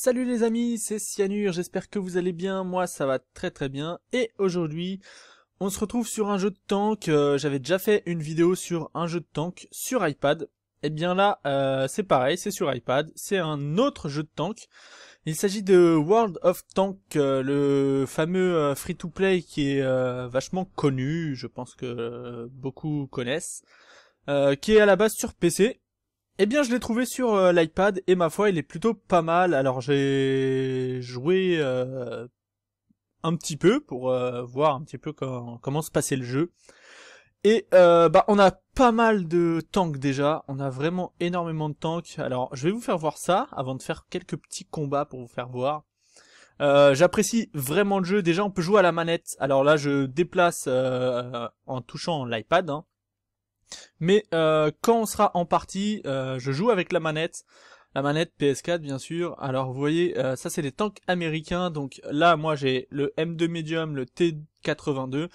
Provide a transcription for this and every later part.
Salut les amis, c'est Cyanure, j'espère que vous allez bien, moi ça va très très bien, et aujourd'hui on se retrouve sur un jeu de tank, euh, j'avais déjà fait une vidéo sur un jeu de tank sur iPad, et bien là euh, c'est pareil, c'est sur iPad, c'est un autre jeu de tank, il s'agit de World of Tank, euh, le fameux free-to-play qui est vachement connu, je pense que beaucoup connaissent, qui est à la base sur PC, eh bien, je l'ai trouvé sur euh, l'iPad et ma foi, il est plutôt pas mal. Alors, j'ai joué euh, un petit peu pour euh, voir un petit peu comment, se passait le jeu. Et bah, on a pas mal de tanks déjà. On a vraiment énormément de tanks. Alors, je vais vous faire voir ça avant de faire quelques petits combats pour vous faire voir. J'apprécie vraiment le jeu. Déjà, on peut jouer à la manette. Alors là, je déplace en touchant l'iPad. Hein. Mais euh, quand on sera en partie, euh, je joue avec la manette. La manette PS4 bien sûr. Alors vous voyez, euh, ça c'est les tanks américains. Donc là moi j'ai le M2 Medium, le T82.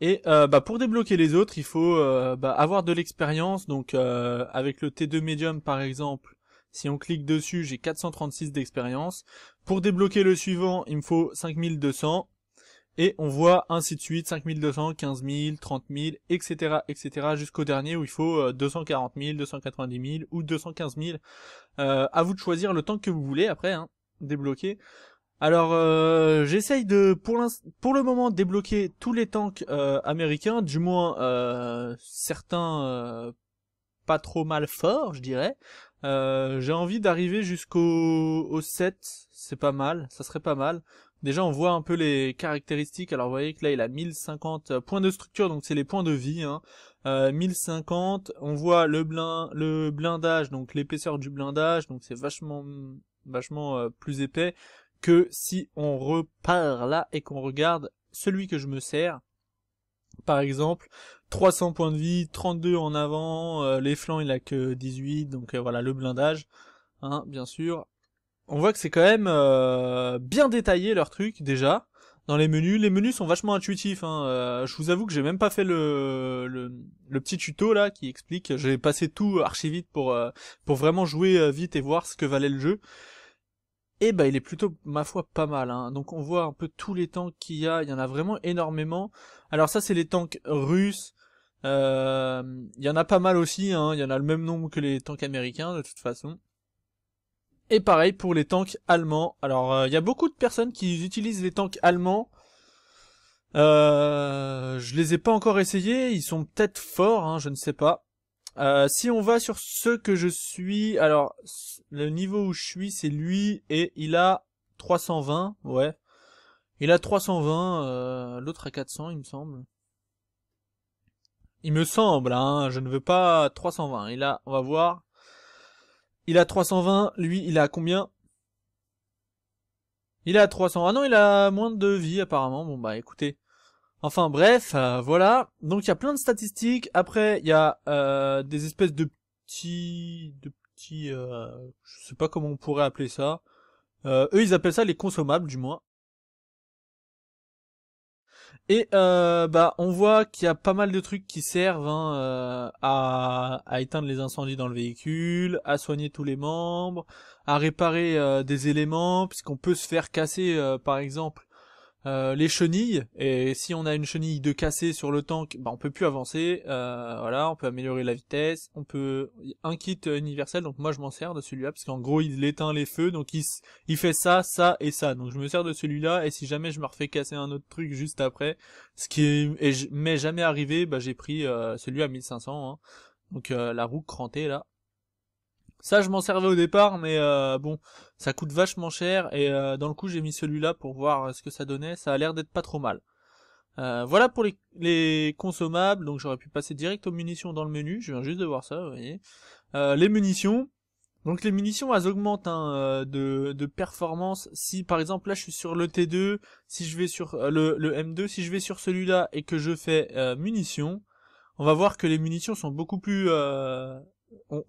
Et bah, pour débloquer les autres, il faut bah, avoir de l'expérience. Donc avec le T2 Medium par exemple, si on clique dessus, j'ai 436 d'expérience. Pour débloquer le suivant, il me faut 5200. Et on voit ainsi de suite 5200, 15000, 30000, 30 000, etc. etc. jusqu'au dernier où il faut 240 000, 290 000 ou 215 000. Euh, à vous de choisir le tank que vous voulez après, hein, débloquer. Alors euh, j'essaye de pour, pour, le moment débloquer tous les tanks euh, américains, du moins euh, certains pas trop mal forts je dirais. j'ai envie d'arriver jusqu'au au 7, c'est pas mal, ça serait pas mal. Déjà, on voit un peu les caractéristiques. Alors, vous voyez que là, il a 1050 euh, points de structure, donc c'est les points de vie. 1050, hein. euh, on voit le, le blindage, donc l'épaisseur du blindage, donc c'est vachement, vachement euh, plus épais que si on repart là et qu'on regarde celui que je me sers. Par exemple, 300 points de vie, 32 en avant, les flancs il a que 18, donc voilà le blindage, hein, bien sûr on voit que c'est quand même euh, bien détaillé leur truc déjà dans les menus. Les menus sont vachement intuitifs. Hein. Euh, je vous avoue que j'ai même pas fait le, le, petit tuto là qui explique. J'ai passé tout archi vite pour euh, pour vraiment jouer vite et voir ce que valait le jeu. Et eh bah ben, il est plutôt ma foi pas mal. Hein. Donc on voit un peu tous les tanks qu'il y a. Il y en a vraiment énormément. Alors ça c'est les tanks russes. Il y en a pas mal aussi. Hein. Il y en a le même nombre que les tanks américains de toute façon. Et pareil pour les tanks allemands. Alors, il euh, y a beaucoup de personnes qui utilisent les tanks allemands. Euh, je les ai pas encore essayés. Ils sont peut-être forts, hein, je ne sais pas. Euh, si on va sur ce que je suis, alors le niveau où je suis, c'est lui et il a 320, ouais. Il a 320, euh, l'autre a 400, il me semble. Il me semble, hein, je ne veux pas 320. Il a, on va voir, il a 320, lui, il a combien Il a 300. Ah non, il a moins de vie apparemment. Bon bah écoutez. Enfin bref, euh, voilà. Donc il y a plein de statistiques. Après, il y a euh, des espèces de petits de petits euh, je sais pas comment on pourrait appeler ça. eux, ils appellent ça les consommables du moins. Et euh, bah on voit qu'il y a pas mal de trucs qui servent hein, euh, à, à, éteindre les incendies dans le véhicule, à soigner tous les membres, à réparer euh, des éléments puisqu'on peut se faire casser euh, par exemple euh, les chenilles, et si on a une chenille de cassé sur le tank, bah, on peut plus avancer, euh, voilà, on peut améliorer la vitesse, on peut... Un kit universel, donc moi je m'en sers de celui-là, parce qu'en gros il éteint les feux, donc il, fait ça, ça et ça, donc je me sers de celui-là, et si jamais je me refais casser un autre truc juste après, ce qui m'est jamais arrivé, bah j'ai pris euh, celui à 1500, hein. donc la roue crantée là, ça, je m'en servais au départ, mais euh, bon, ça coûte vachement cher. Et euh, dans le coup, j'ai mis celui-là pour voir euh, ce que ça donnait. Ça a l'air d'être pas trop mal. voilà pour les, consommables. Donc j'aurais pu passer direct aux munitions dans le menu. Je viens juste de voir ça, vous voyez. les munitions. Donc les munitions, elles augmentent hein, de, performance. Si par exemple là je suis sur le T2, si je vais sur le, M2, si je vais sur celui-là et que je fais munitions, on va voir que les munitions sont beaucoup plus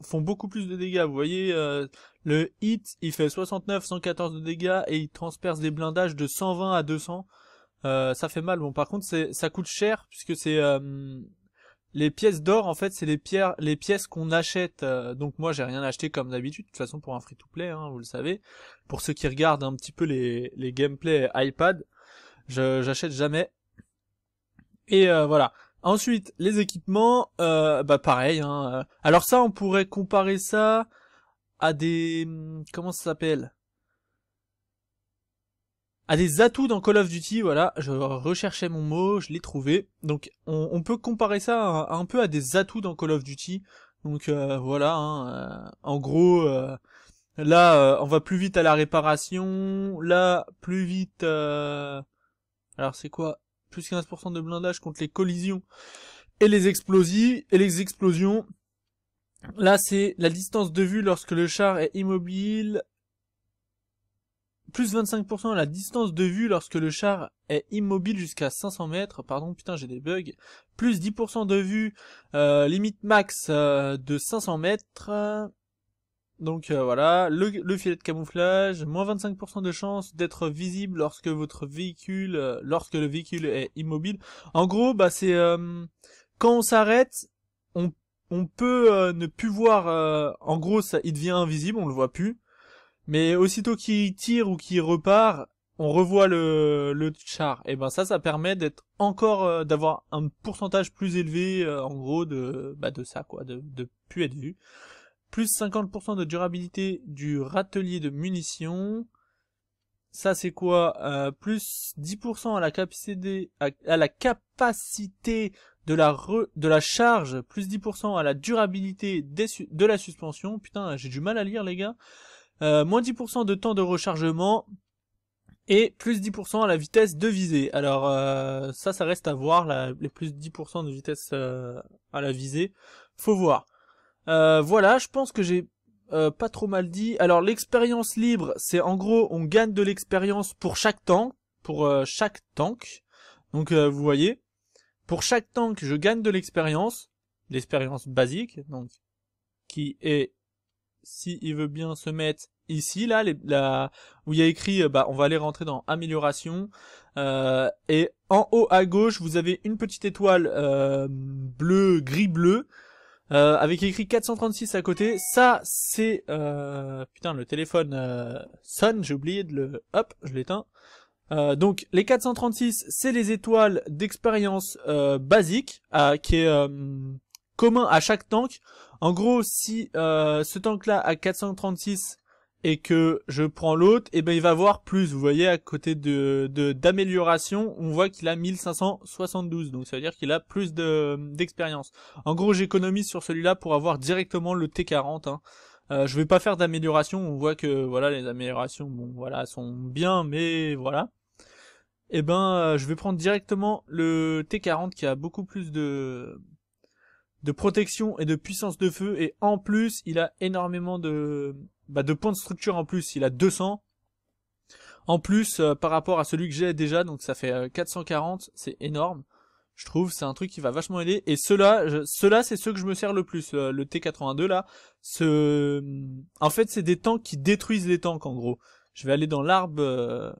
font beaucoup plus de dégâts. Vous voyez, euh, le hit, il fait 69, 114 de dégâts et il transperce des blindages de 120 à 200. Euh, ça fait mal. Bon, par contre, c'est, ça coûte cher puisque c'est euh, les pièces d'or. En fait, c'est les pierres, les pièces qu'on achète. Euh, donc moi, j'ai rien acheté comme d'habitude. De toute façon, pour un free-to-play, hein, vous le savez. Pour ceux qui regardent un petit peu les, les gameplay iPad, je j'achète jamais. Et voilà. Ensuite, les équipements, euh, bah pareil. Hein, euh. Alors ça, on pourrait comparer ça à des... Hmm, comment ça s'appelle à des atouts dans Call of Duty, voilà, je recherchais mon mot, je l'ai trouvé. Donc on, peut comparer ça un peu à des atouts dans Call of Duty. Donc euh, voilà, hein, en gros, là on va plus vite à la réparation, là plus vite... alors c'est quoi plus 15% de blindage contre les collisions et les explosifs, et les explosions. Là, c'est la distance de vue lorsque le char est immobile. Plus 25% la distance de vue lorsque le char est immobile jusqu'à 500 mètres. Pardon, putain, j'ai des bugs. Plus 10% de vue, euh, limite max euh, de 500 mètres. Donc euh, voilà, le, filet de camouflage, moins 25% de chance d'être visible lorsque votre véhicule, euh, lorsque le véhicule est immobile. En gros, bah c'est euh, quand on s'arrête, on, on peut ne plus voir. en gros, ça, il devient invisible, on le voit plus. Mais aussitôt qu'il tire ou qu'il repart, on revoit le, le char. Et ben ça, ça permet d'être encore, d'avoir un pourcentage plus élevé, en gros, de bah, de ça quoi, de de plus être vu. Plus 50% de durabilité du râtelier de munitions. Ça c'est quoi euh, Plus 10% à la capacité à, la capacité de la de la charge, plus 10% à la durabilité de la suspension. Putain, j'ai du mal à lire les gars. Euh, moins 10% de temps de rechargement et plus 10% à la vitesse de visée. Alors euh, ça, ça reste à voir, les plus 10% de vitesse à la visée. Faut voir. Euh, voilà, je pense que j'ai euh, pas trop mal dit. Alors l'expérience libre, c'est en gros on gagne de l'expérience pour chaque tank, pour euh, chaque tank. Donc vous voyez, pour chaque tank, je gagne de l'expérience, l'expérience basique, donc qui est si il veut bien se mettre ici là, où il y a écrit bah on va aller rentrer dans amélioration et en haut à gauche vous avez une petite étoile euh, bleu gris bleu euh, avec écrit 436 à côté. Ça, c'est... Euh... Putain, le téléphone euh, sonne, j'ai oublié de le... Hop, je l'éteins. Euh, donc, les 436, c'est les étoiles d'expérience euh, basique, qui est commun à chaque tank. En gros, si ce tank-là a 436 et que je prends l'autre, et eh ben il va avoir plus. Vous voyez à côté de d'amélioration, on voit qu'il a 1572, donc ça veut dire qu'il a plus de d'expérience. En gros, j'économise sur celui-là pour avoir directement le T40. Hein. Euh, je vais pas faire d'amélioration. On voit que voilà les améliorations, bon voilà, sont bien, mais voilà. Et eh ben euh, je vais prendre directement le T40 qui a beaucoup plus de de protection et de puissance de feu et en plus il a énormément de bah, de points de structure en plus, il a 200. En plus, euh, par rapport à celui que j'ai déjà, donc ça fait 440, euh, c'est énorme. Je trouve, c'est un truc qui va vachement aider. Et cela, là c'est ceux que je me sers le plus. Euh, le T82 là, ce, en fait, c'est des tanks qui détruisent les tanks en gros. Je vais aller dans l'arbre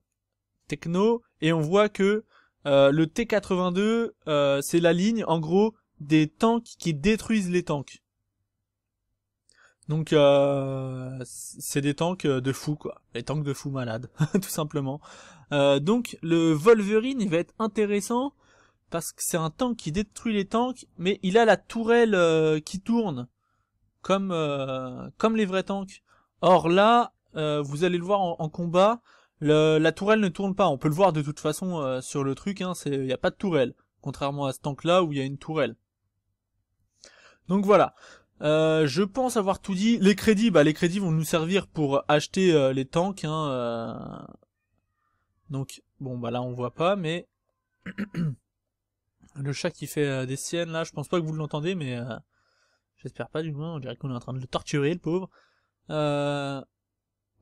techno et on voit que le T82, c'est la ligne en gros des tanks qui détruisent les tanks. Donc euh, c'est des tanks euh, de fous quoi, des tanks de fous malades tout simplement. Euh, donc le Wolverine il va être intéressant parce que c'est un tank qui détruit les tanks, mais il a la tourelle qui tourne comme comme les vrais tanks. Or là vous allez le voir en, combat, la tourelle ne tourne pas. On peut le voir de toute façon sur le truc, hein, il n'y a pas de tourelle contrairement à ce tank là où il y a une tourelle. Donc voilà. Euh, je pense avoir tout dit. Les crédits, bah les crédits vont nous servir pour acheter euh, les tanks. Hein, euh. Donc bon bah là on voit pas, mais le chat qui fait des siennes là, je pense pas que vous l'entendez, mais j'espère pas du moins. On dirait qu'on est en train de le torturer, le pauvre.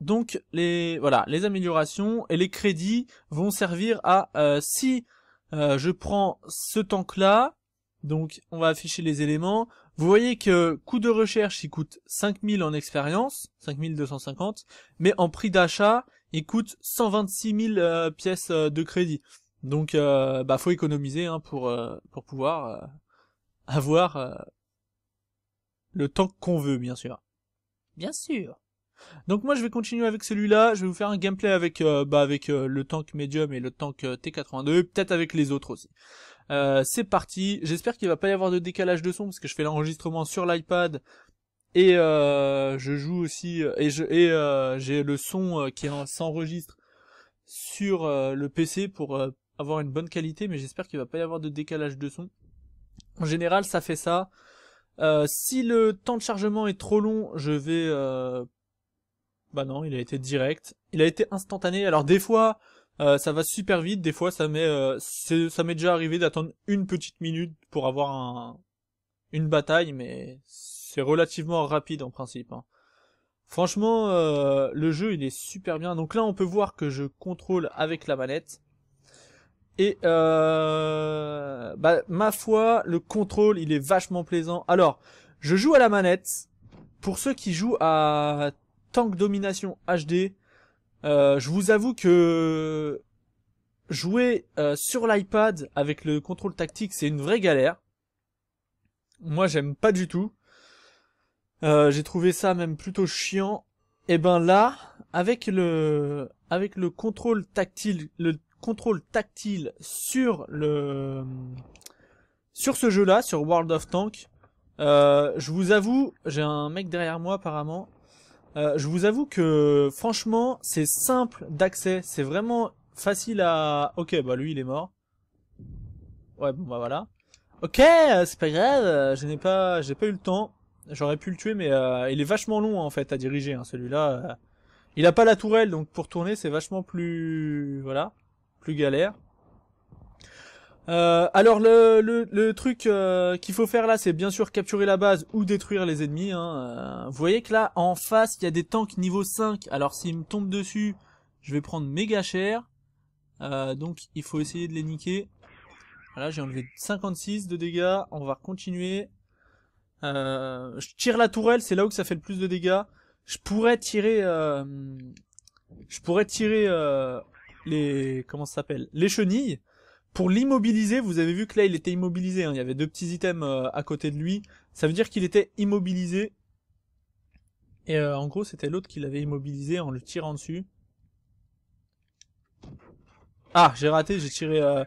Donc les voilà, les améliorations et les crédits vont servir à si je prends ce tank là, donc on va afficher les éléments. Vous voyez que coût de recherche, il coûte 5000 en expérience, 5250, mais en prix d'achat, il coûte 126 000 euh, pièces euh, de crédit. Donc, euh, bah, faut économiser hein, pour pour pouvoir avoir le tank qu'on veut, bien sûr. Bien sûr. Donc moi je vais continuer avec celui-là, je vais vous faire un gameplay avec bah, avec le tank medium et le tank T82, peut-être avec les autres aussi. Euh, c'est parti. J'espère qu'il va pas y avoir de décalage de son parce que je fais l'enregistrement sur l'iPad et euh, je joue aussi euh, et je et j'ai le son qui s'enregistre sur le PC pour avoir une bonne qualité, mais j'espère qu'il va pas y avoir de décalage de son. En général, ça fait ça. si le temps de chargement est trop long, je vais bah non, il a été direct. Il a été instantané. Alors des fois, euh, ça va super vite. Des fois, ça euh, ça m'est déjà arrivé d'attendre une petite minute pour avoir un, une bataille, mais c'est relativement rapide en principe. Hein. Franchement, euh, le jeu il est super bien. Donc là, on peut voir que je contrôle avec la manette. Et bah, ma foi, le contrôle il est vachement plaisant. Alors, je joue à la manette. Pour ceux qui jouent à Tank Domination HD, euh, je vous avoue que jouer euh, sur l'iPad avec le contrôle tactique, c'est une vraie galère. Moi, j'aime pas du tout. Euh, j'ai trouvé ça même plutôt chiant. Et eh ben là, avec le avec le contrôle tactile, le contrôle tactile sur le sur ce jeu-là, sur World of Tank. je vous avoue, j'ai un mec derrière moi apparemment. Euh, je vous avoue que franchement, c'est simple d'accès. C'est vraiment facile à... Ok, bah lui, il est mort. Ouais, bon, bah voilà. Ok, euh, c'est pas grave, euh, je n'ai pas, j'ai pas eu le temps. J'aurais pu le tuer, mais euh, il est vachement long en fait à diriger. Hein, Celui-là, il a pas la tourelle, donc pour tourner, c'est vachement plus, voilà, plus galère. Euh, alors le, le, truc euh, qu'il faut faire là, c'est bien sûr capturer la base ou détruire les ennemis. Hein. Euh, vous voyez que là, en face, il y a des tanks niveau 5. Alors s'ils me tombent dessus, je vais prendre méga cher. donc il faut essayer de les niquer. Voilà, j'ai enlevé 56 de dégâts. On va continuer. je tire la tourelle, c'est là où ça fait le plus de dégâts. Je pourrais tirer... je pourrais tirer les... Comment ça s'appelle Les chenilles. Pour l'immobiliser, vous avez vu que là il était immobilisé, hein. il y avait deux petits items euh, à côté de lui. Ça veut dire qu'il était immobilisé. Et euh, en gros c'était l'autre qui l'avait immobilisé en le tirant dessus. Ah, j'ai raté, j'ai tiré... Euh.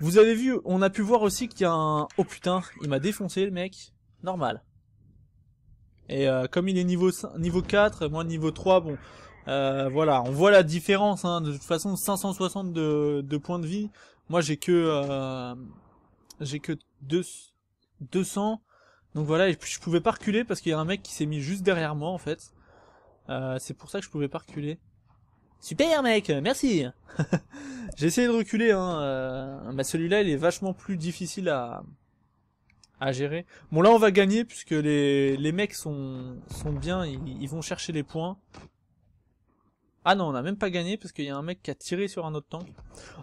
Vous avez vu, on a pu voir aussi qu'il y a un... Oh putain, il m'a défoncé le mec. Normal. Et comme il est niveau, niveau 4, moi niveau 3, bon, voilà, on voit la différence, hein. de toute façon 560 de, de points de vie, moi, j'ai que euh, j'ai que 200. Donc voilà, et je pouvais pas reculer parce qu'il y a un mec qui s'est mis juste derrière moi en fait. Euh, c'est pour ça que je pouvais pas reculer. Super mec, merci. j'ai essayé de reculer, hein. Euh, celui-là, il est vachement plus difficile à à gérer. Bon là, on va gagner puisque les mecs sont sont bien, ils vont chercher les points. Ah non, on n'a même pas gagné parce qu'il y a un mec qui a tiré sur un autre tank.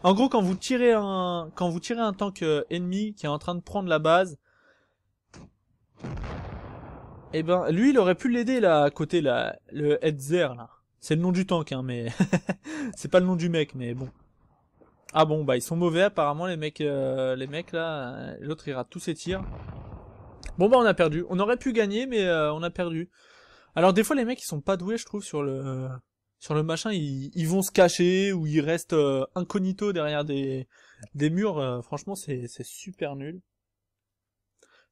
En gros, quand vous tirez un, quand vous tirez un tank euh, ennemi qui est en train de prendre la base, eh ben, lui, il aurait pu l'aider là, à côté là, le Hetzer là. C'est le nom du tank, hein, mais c'est pas le nom du mec, mais bon. Ah bon, bah ils sont mauvais apparemment les mecs, euh, les mecs là. Euh, l'autre ira tous ses tirs. Bon bah on a perdu. On aurait pu gagner, mais on a perdu. Alors des fois les mecs ils sont pas doués, je trouve, sur le sur le machin, ils, vont se cacher ou ils restent euh, incognito derrière des, des murs. Euh, franchement, c'est super nul.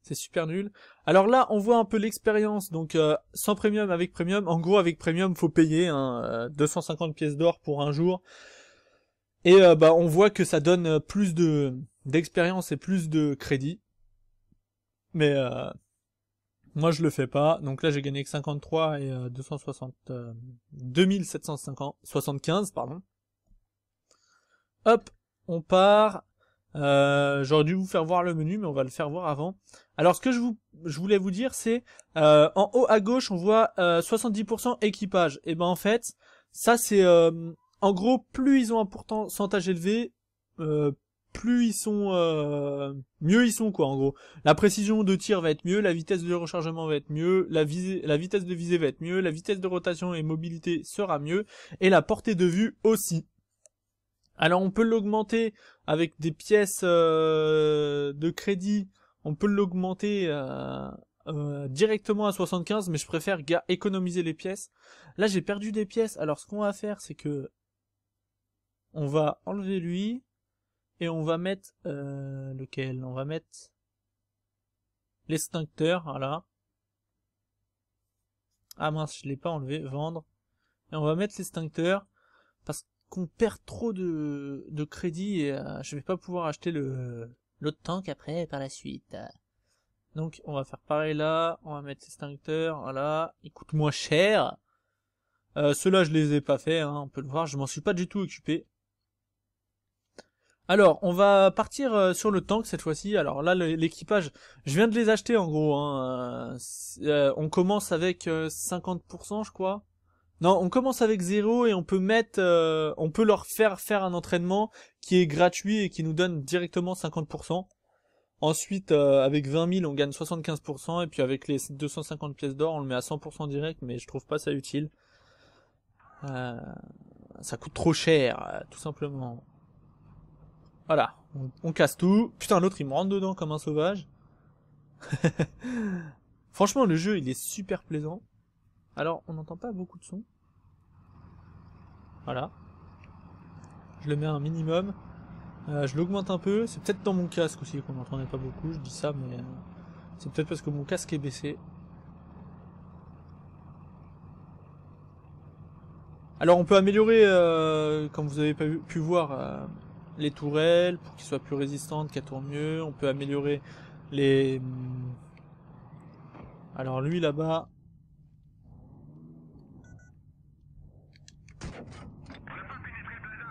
C'est super nul. Alors là, on voit un peu l'expérience. Donc euh, sans premium, avec premium. En gros, avec premium, faut payer hein, 250 pièces d'or pour un jour. Et bah, on voit que ça donne plus de d'expérience et plus de crédit. Mais moi, je le fais pas. Donc là, j'ai gagné 53 et euh, 260, euh, 2775, pardon. Hop, on part. Euh, J'aurais dû vous faire voir le menu, mais on va le faire voir avant. Alors, ce que je, vous, je voulais vous dire, c'est euh, en haut à gauche, on voit 70% euh, équipage. Et eh ben en fait, ça c'est euh, en gros, plus ils ont un pourcentage élevé, plus ils sont, euh, mieux ils sont quoi en gros. La précision de tir va être mieux, la vitesse de rechargement va être mieux, la, la vitesse de visée va être mieux, la vitesse de rotation et mobilité sera mieux, et la portée de vue aussi. Alors on peut l'augmenter avec des pièces euh, de crédit, on peut l'augmenter euh, directement à 75, mais je préfère économiser les pièces. Là j'ai perdu des pièces, alors ce qu'on va faire c'est que on va enlever lui, et on va mettre euh, lequel on va mettre l'extincteur voilà ah mince je l'ai pas enlevé vendre et on va mettre l'extincteur parce qu'on perd trop de, de crédit et euh, je vais pas pouvoir acheter le l'autre tank après par la suite donc on va faire pareil là on va mettre l'extincteur voilà il coûte moins cher euh, ceux-là je les ai pas fait hein, on peut le voir je m'en suis pas du tout occupé alors, on va partir euh, sur le tank cette fois-ci. Alors là, l'équipage, je viens de les acheter en gros. Hein. Euh, euh, on commence avec 50%, je crois. Non, on commence avec zéro et on peut mettre, on peut leur faire faire un entraînement qui est gratuit et qui nous donne directement 50%. Ensuite, avec 20 000, on gagne 75%, et puis avec les 250 pièces d'or, on le met à 100% direct, mais je trouve pas ça utile. ça coûte trop cher, tout simplement. Voilà, on, casse tout. Putain, l'autre, il me rentre dedans comme un sauvage. Franchement, le jeu, il est super plaisant. Alors, on n'entend pas beaucoup de sons. Voilà. Je le mets à un minimum. Euh, je l'augmente un peu. C'est peut-être dans mon casque aussi qu'on n'entendait pas beaucoup. Je dis ça, mais euh, c'est peut-être parce que mon casque est baissé. Alors on peut améliorer, euh, comme vous avez pu voir, les tourelles pour qu'elles soient plus résistantes, qu'elles tournent mieux. On peut améliorer les... Hmm. Alors lui là-bas...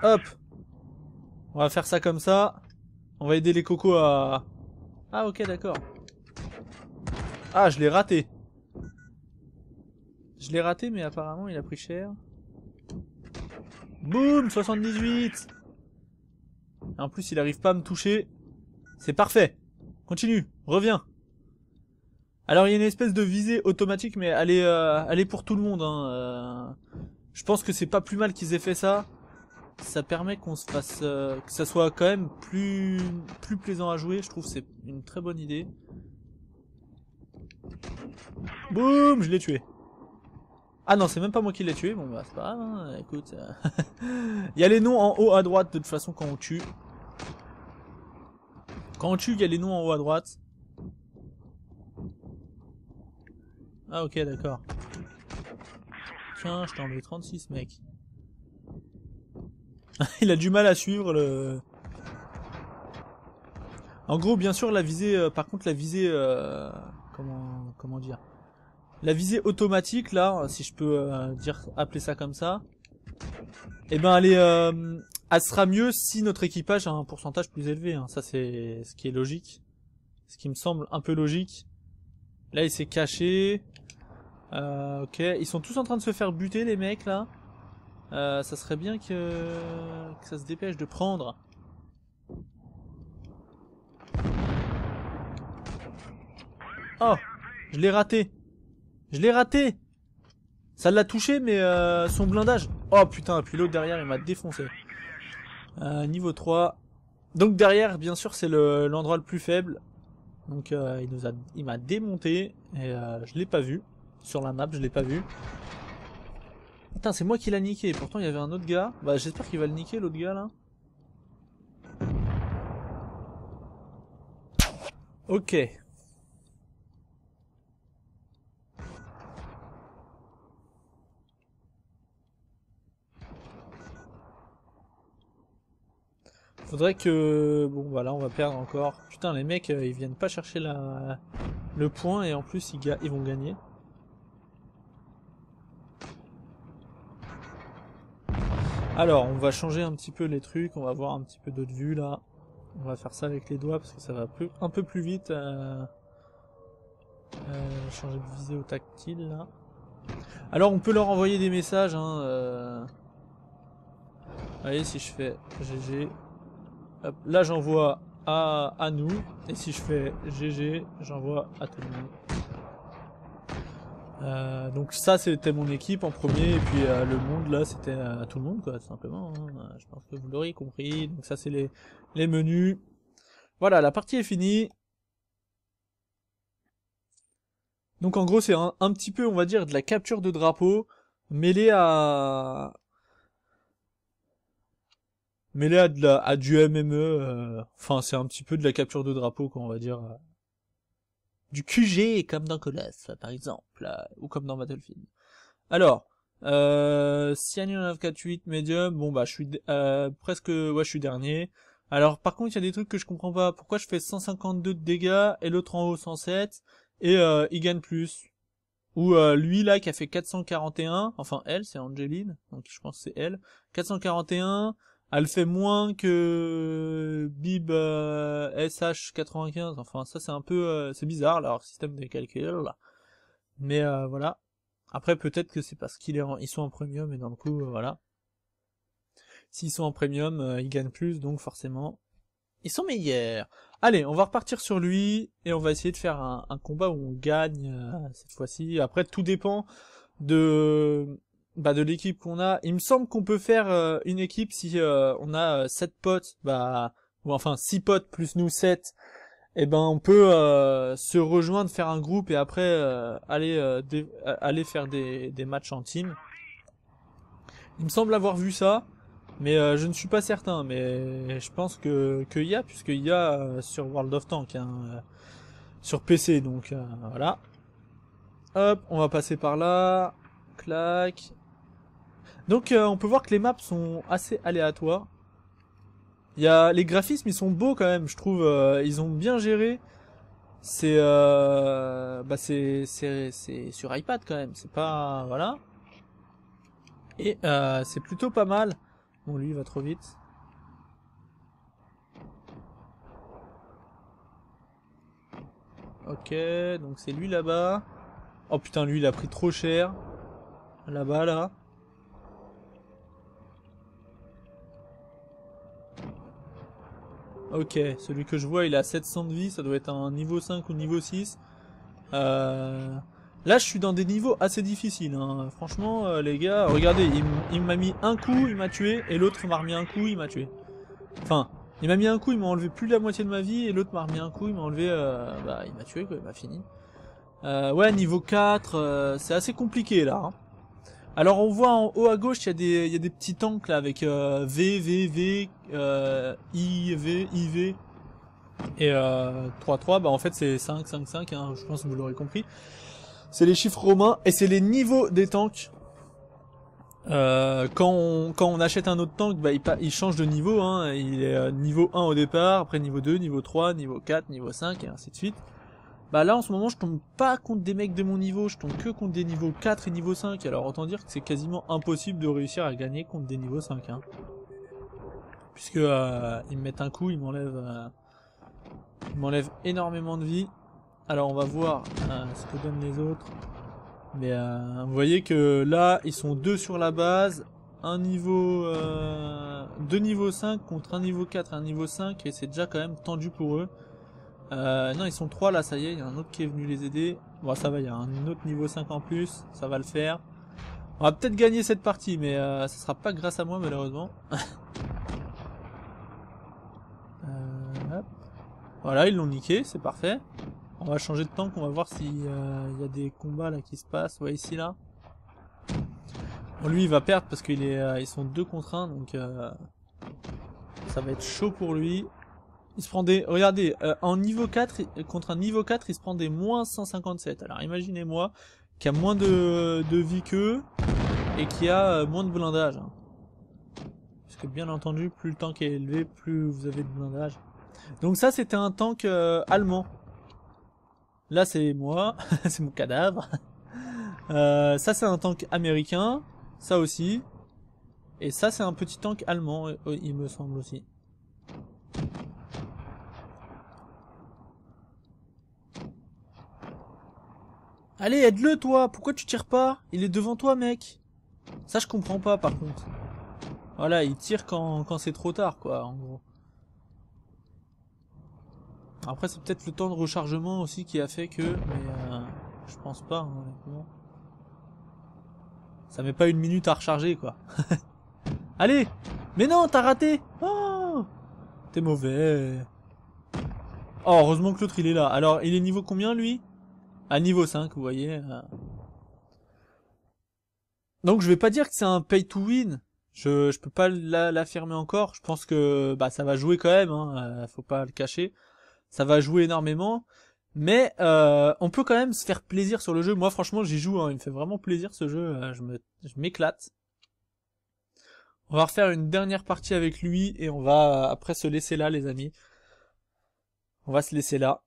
Hop On va faire ça comme ça. On va aider les cocos à... Ah ok d'accord. Ah je l'ai raté. Je l'ai raté mais apparemment il a pris cher. Boum 78 en plus, il arrive pas à me toucher. C'est parfait. Continue. Reviens. Alors, il y a une espèce de visée automatique, mais elle est, euh, pour tout le monde. Hein, euh. je pense que c'est pas plus mal qu'ils aient fait ça. Ça permet qu'on se fasse, euh, que ça soit quand même plus, plus plaisant à jouer. Je trouve c'est une très bonne idée. Boum, je l'ai tué. Ah non, c'est même pas moi qui l'ai tué. Bon bah c'est pas grave. Hein. Écoute, il y a les noms en haut à droite de toute façon quand on tue. Quand on tue, il y a les noms en haut à droite. Ah ok, d'accord. Tiens, je t'en ai 36, mec. il a du mal à suivre le... En gros, bien sûr, la visée... Euh, par contre, la visée... Euh, comment, comment dire La visée automatique, là, si je peux euh, dire appeler ça comme ça, eh ben, elle est, elle sera mieux si notre équipage a un pourcentage plus élevé. Hein. Ça, c'est ce qui est logique. Ce qui me semble un peu logique. Là, il s'est caché. Euh, ok, ils sont tous en train de se faire buter, les mecs, là. Euh, ça serait bien que... ça se dépêche de prendre. Oh Je l'ai raté Je l'ai raté Ça l'a touché, mais euh, son blindage... Oh putain, puis l'autre derrière, il m'a défoncé. Euh, niveau 3. Donc derrière, bien sûr, c'est l'endroit le, plus faible. Donc euh, il nous a, il m'a démonté et euh, je l'ai pas vu. Sur la map, je l'ai pas vu. Putain, c'est moi qui l'a niqué. Pourtant, il y avait un autre gars. Bah, j'espère qu'il va le niquer, l'autre gars, là. Ok. Faudrait que... Bon, voilà, on va perdre encore. Putain, les mecs, euh, ils viennent pas chercher la... le point et en plus, ils, ils vont gagner. Alors, on va changer un petit peu les trucs. On va voir un petit peu d'autres vues, là. On va faire ça avec les doigts parce que ça va un peu plus vite. Euh, euh, changer de visée au tactile, là. Alors, on peut leur envoyer des messages, hein. Euh... Allez, si je fais GG, là j'envoie à, à nous. Et si je fais GG, j'envoie à tout euh, le monde. donc ça c'était mon équipe en premier et puis euh, le monde là c'était à, tout le monde quoi simplement hein. euh, je pense que vous l'auriez compris donc ça c'est les, les menus voilà la partie est finie donc en gros c'est un, un, petit peu on va dire de la capture de drapeau mêlée à, mais là, à du MME, euh, enfin c'est un petit peu de la capture de drapeau, quoi, on va dire. Euh, du QG, comme dans of par exemple, euh, ou comme dans Battlefield. Alors, euh, cyan 948 Medium, bon bah je suis euh, presque, ouais je suis dernier. Alors par contre il y a des trucs que je comprends pas. Pourquoi je fais 152 de dégâts et l'autre en haut 107 et euh, il gagne plus Ou lui là qui a fait 441, enfin elle c'est Angeline, donc je pense c'est elle, 441. Elle fait moins que Bib euh, SH95. Enfin, ça c'est un peu, euh, c'est bizarre leur système de calcul. Mais euh, voilà. Après, peut-être que c'est parce qu'ils sont en premium et dans le coup, voilà. S'ils sont en premium, ils gagnent plus, donc forcément, ils sont meilleurs. Allez, on va repartir sur lui et on va essayer de faire un combat où on gagne cette fois-ci. Après, tout dépend de bah, de l'équipe qu'on a, il me semble qu'on peut faire euh, une équipe si euh, on a 7 euh, potes, bah, ou enfin six potes plus nous 7 et eh ben on peut se rejoindre, faire un groupe et après aller aller faire des, matchs en team. Il me semble avoir vu ça, mais je ne suis pas certain. Mais je pense que qu'il y a, puisqu'il y a sur World of Tanks hein, sur PC, donc voilà. Hop, on va passer par là. Clac. Donc euh, on peut voir que les maps sont assez aléatoires. Il y les graphismes ils sont beaux quand même, je trouve. Euh, ils ont bien géré. Euh, bah, c'est c'est sur iPad quand même. C'est pas voilà. Et c'est plutôt pas mal. Bon lui il va trop vite. Ok, donc c'est lui là-bas. Oh putain, lui il a pris trop cher. Là-bas là. Ok, celui que je vois, il a 700 de vie, ça doit être un niveau 5 ou niveau 6. Euh... Là, je suis dans des niveaux assez difficiles. Hein. Franchement, euh, les gars, regardez, il m'a mis un coup, il m'a tué, et l'autre m'a remis un coup, il m'a tué. Enfin, il m'a mis un coup, il m'a enlevé plus de la moitié de ma vie, et l'autre m'a remis un coup, il m'a enlevé... Euh, bah, il m'a tué, quoi, il m'a fini. Euh, ouais, niveau 4, c'est assez compliqué, là. Hein. Alors on voit en haut à gauche, il y, a des, petits tanks là avec euh, V, V, V, euh, I, V, I, V. Et 3, euh, 3, bah en fait c'est 5, 5, 5, je pense que vous l'aurez compris. C'est les chiffres romains et c'est les niveaux des tanks. quand, on, achète un autre tank, bah, il, change de niveau. Hein. il est niveau 1 au départ, après niveau 2, niveau 3, niveau 4, niveau 5 et ainsi de suite. Bah là en ce moment je tombe pas contre des mecs de mon niveau, je tombe que contre des niveaux 4 et niveau 5. Alors autant dire que c'est quasiment impossible de réussir à gagner contre des niveaux 5. Hein. Puisque euh, ils me mettent un coup, ils m'enlèvent euh, m'enlèvent énormément de vie. Alors on va voir euh, ce que donnent les autres. Mais vous voyez que là ils sont deux sur la base, un niveau deux niveaux 5 contre un niveau 4 et un niveau 5 et c'est déjà quand même tendu pour eux. Euh, non, ils sont trois là, ça y est, il y a un autre qui est venu les aider. Bon, ça va, il y a un autre niveau 5 en plus, ça va le faire. On va peut-être gagner cette partie, mais euh, ça sera pas grâce à moi malheureusement. Euh, voilà, ils l'ont niqué, c'est parfait. On va changer de tank, on va voir s'il euh, y a des combats là qui se passent. Ouais, ici là. Bon, lui il va perdre parce qu'il qu'ils ils sont deux contre 1, donc ça va être chaud pour lui. Il se prend des... Regardez, euh, en niveau 4, contre un niveau 4, il se prend des moins 157. Alors imaginez-moi qui a moins de, de vie qu'eux et qui a euh, moins de blindage. Hein. Parce que bien entendu, plus le tank est élevé, plus vous avez de blindage. Donc ça, c'était un tank euh, allemand. Là, c'est moi. c'est mon cadavre. ça, c'est un tank américain. Ça aussi. Et ça, c'est un petit tank allemand, il me semble aussi. Allez, aide-le, toi Pourquoi tu tires pas Il est devant toi, mec Ça, je comprends pas, par contre. Voilà, il tire quand, quand c'est trop tard, quoi, en gros. Après, c'est peut-être le temps de rechargement aussi qui a fait que... Mais euh, je pense pas, hein, Ça met pas une minute à recharger, quoi. Allez Mais non, t'as raté oh T'es mauvais. Oh, heureusement que l'autre, il est là. Alors, il est niveau combien, lui à niveau 5, vous voyez. Euh. Donc je vais pas dire que c'est un pay to win. Je je peux pas l'affirmer encore. Je pense que bah ça va jouer quand même. Hein. Euh, faut pas le cacher. Ça va jouer énormément. Mais euh, on peut quand même se faire plaisir sur le jeu. Moi franchement j'y joue. Hein. Il me fait vraiment plaisir ce jeu. Je me je m'éclate. On va refaire une dernière partie avec lui et on va après se laisser là les amis. On va se laisser là.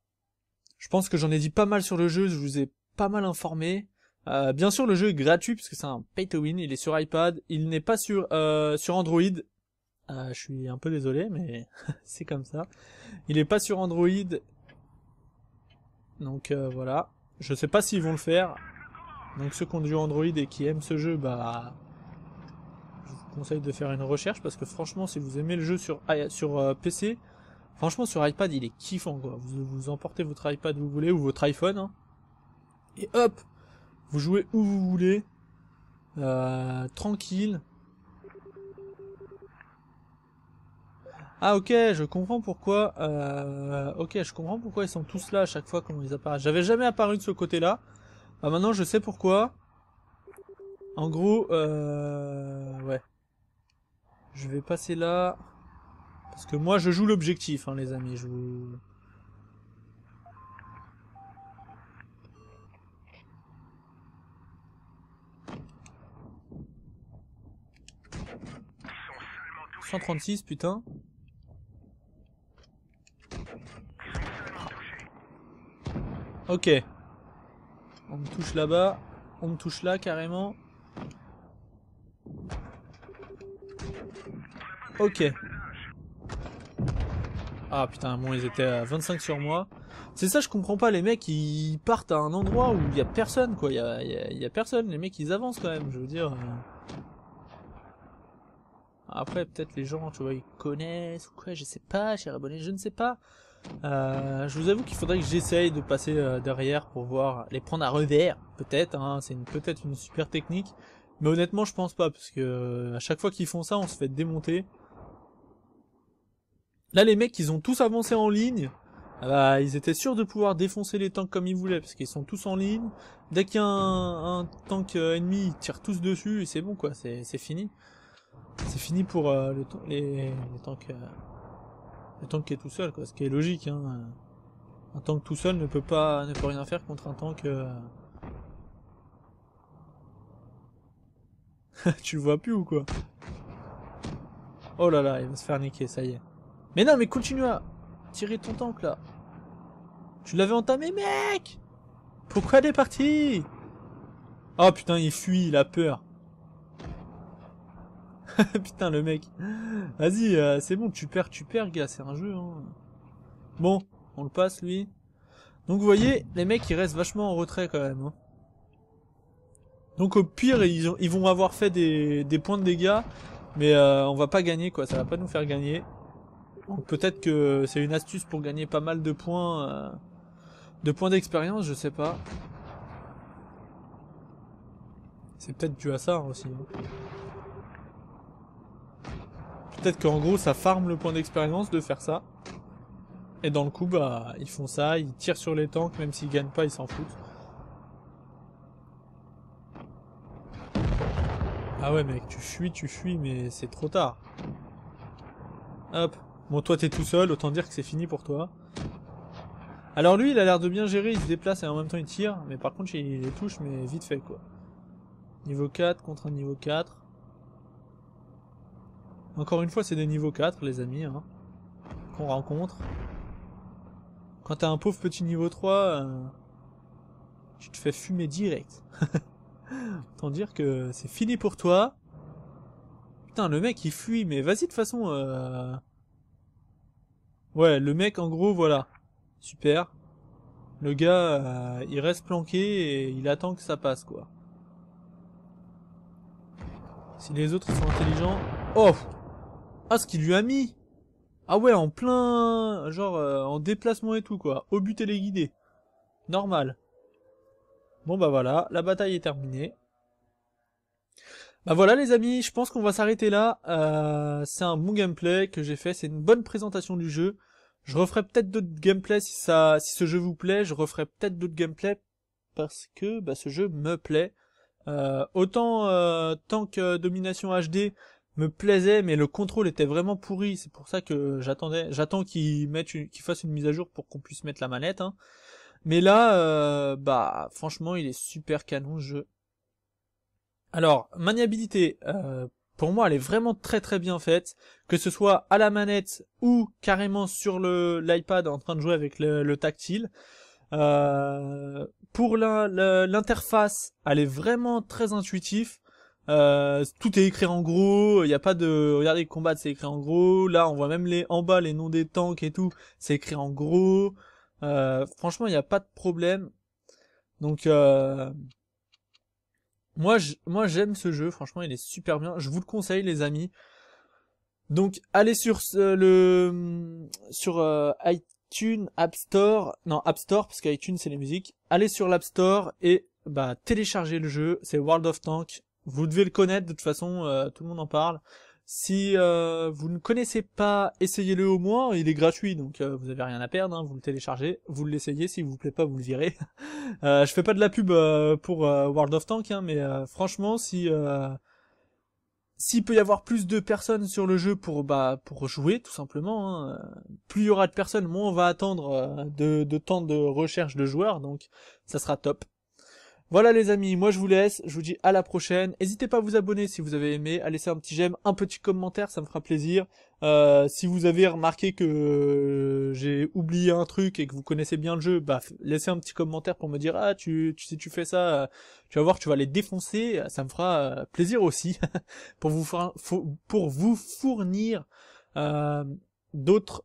Je pense que j'en ai dit pas mal sur le jeu, je vous ai pas mal informé. Euh, bien sûr, le jeu est gratuit parce que c'est un pay to win. Il est sur iPad, il n'est pas sur euh, sur Android. Euh, je suis un peu désolé, mais c'est comme ça. Il n'est pas sur Android, donc voilà. Je sais pas s'ils vont le faire. Donc ceux qui ont du Android et qui aiment ce jeu, bah, je vous conseille de faire une recherche parce que franchement, si vous aimez le jeu sur sur PC, Franchement, sur iPad, il est kiffant, quoi. Vous, vous emportez votre iPad vous voulez, ou votre iPhone, hein. et hop, vous jouez où vous voulez, euh, tranquille. Ah ok, je comprends pourquoi. Euh, ok, je comprends pourquoi ils sont tous là à chaque fois qu'on les apparaît J'avais jamais apparu de ce côté-là. Bah, maintenant, je sais pourquoi. En gros, euh, ouais. Je vais passer là. Parce que moi, je joue l'objectif, hein, les amis. Je vous... « 136, putain. Ok. On me touche là-bas. On me touche là, carrément. Ok. Ah putain, bon, ils étaient à 25 sur moi. C'est ça, je comprends pas. Les mecs, ils partent à un endroit où il y a personne, quoi. Il y a, personne. Les mecs, ils avancent quand même, je veux dire. Euh. Après, peut-être les gens, tu vois, ils connaissent ou quoi, je sais pas, chers abonnés, je ne sais pas. Euh, je vous avoue qu'il faudrait que j'essaye de passer euh, derrière pour voir, les prendre à revers, peut-être, hein, c'est peut-être une super technique. Mais honnêtement, je pense pas, parce que à chaque fois qu'ils font ça, on se fait démonter. Là, les mecs, ils ont tous avancé en ligne. Ah bah, ils étaient sûrs de pouvoir défoncer les tanks comme ils voulaient, parce qu'ils sont tous en ligne. Dès qu'il un, tank euh, ennemi, tire tous dessus, et c'est bon, quoi, c'est fini. C'est fini pour euh, le les, tanks... Euh, le tank qui est tout seul, quoi, ce qui est logique. Hein. Un tank tout seul ne peut pas, ne peut rien faire contre un tank... tu le vois plus ou quoi Oh là là, il va se faire niquer, ça y est. Mais non, mais continue à tirer ton tank là. Tu l'avais entamé, mec Pourquoi elle est partie Oh putain, il fuit, il a peur. putain, le mec. Vas-y, euh, c'est bon, tu perds, tu perds, gars, c'est un jeu. Hein. Bon, on le passe, lui. Donc vous voyez, les mecs, ils restent vachement en retrait quand même. Hein. Donc au pire, ils, vont avoir fait des, points de dégâts, mais euh, on va pas gagner, quoi. Ça va pas nous faire gagner peut-être que c'est une astuce pour gagner pas mal de points euh, de points d'expérience, je sais pas. C'est peut-être dû à ça aussi. Hein. Peut-être qu'en gros ça farme le point d'expérience de faire ça. Et dans le coup, bah, ils font ça, ils tirent sur les tanks, même s'ils gagnent pas, ils s'en foutent. Ah ouais mec, tu fuis, tu fuis, mais c'est trop tard. Hop, Bon, toi, t'es tout seul, autant dire que c'est fini pour toi. Alors lui, il a l'air de bien gérer, il se déplace et en même temps il tire, mais par contre, il les touche, mais vite fait, quoi. Niveau 4 contre un niveau 4. Encore une fois, c'est des niveaux 4, les amis, hein, qu'on rencontre. Quand t'as un pauvre petit niveau 3, euh, tu te fais fumer direct. Tant dire que c'est fini pour toi. Putain, le mec, il fuit, mais vas-y de toute façon... Euh, Ouais, le mec, en gros, voilà. Super. Le gars, euh, il reste planqué et il attend que ça passe, quoi. Si les autres, sont intelligents... Oh Ah, ce qu'il lui a mis Ah ouais, en plein... Genre, euh, en déplacement et tout, quoi. Au but téléguidé. Normal. Bon, bah voilà, la bataille est terminée. Bah voilà les amis, je pense qu'on va s'arrêter là. Euh, c'est un bon gameplay que j'ai fait, c'est une bonne présentation du jeu. Je referai peut-être d'autres gameplays si ça, si ce jeu vous plaît. Je referai peut-être d'autres gameplays parce que bah, ce jeu me plaît. Euh, autant euh, tant que Domination HD me plaisait, mais le contrôle était vraiment pourri. C'est pour ça que j'attendais, j'attends qu'ils mettent, qu'ils fassent une mise à jour pour qu'on puisse mettre la manette. Hein. Mais là, bah franchement, il est super canon ce jeu. Alors, maniabilité, euh, pour moi, elle est vraiment très très bien faite. Que ce soit à la manette ou carrément sur le l'iPad en train de jouer avec le, tactile. Euh, pour l'interface, elle est vraiment très intuitive. Euh, tout est écrit en gros, il n'y a pas de... Regardez, combat, c'est écrit en gros. Là, on voit même les en bas les noms des tanks et tout. C'est écrit en gros. franchement, il n'y a pas de problème. Donc, moi, moi j'aime ce jeu, franchement, il est super bien. Je vous le conseille, les amis. Donc, allez sur le sur euh, iTunes, App Store, non App Store parce qu'iTunes c'est les musiques. Allez sur l'App Store et bah téléchargez le jeu. C'est World of Tank. Vous devez le connaître de toute façon, euh, tout le monde en parle. Si euh, vous ne connaissez pas, essayez-le au moins, il est gratuit, donc euh, vous n'avez rien à perdre, hein, vous le téléchargez, vous l'essayez, s'il vous plaît pas, vous le virez. euh, je fais pas de la pub euh, pour World of Tank, hein, mais franchement, si s'il peut y avoir plus de personnes sur le jeu pour bah pour jouer tout simplement, hein, plus il y aura de personnes, moins on va attendre de, de temps de recherche de joueurs, donc ça sera top. Voilà les amis, moi je vous laisse, je vous dis à la prochaine. N'hésitez pas à vous abonner si vous avez aimé, à laisser un petit j'aime, un petit commentaire, ça me fera plaisir. Euh, si vous avez remarqué que j'ai oublié un truc et que vous connaissez bien le jeu, bah laissez un petit commentaire pour me dire ah tu, tu si tu fais ça, tu vas voir tu vas les défoncer, ça me fera euh, plaisir aussi pour vous pour vous fournir euh, d'autres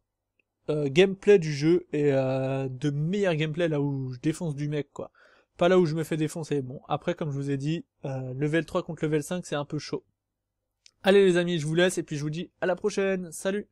gameplay du jeu et de meilleurs gameplay là où je défonce du mec quoi. Pas là où je me fais défoncer. Bon, après, comme je vous ai dit, euh, level 3 contre level 5, c'est un peu chaud. Allez les amis, je vous laisse et puis je vous dis à la prochaine. Salut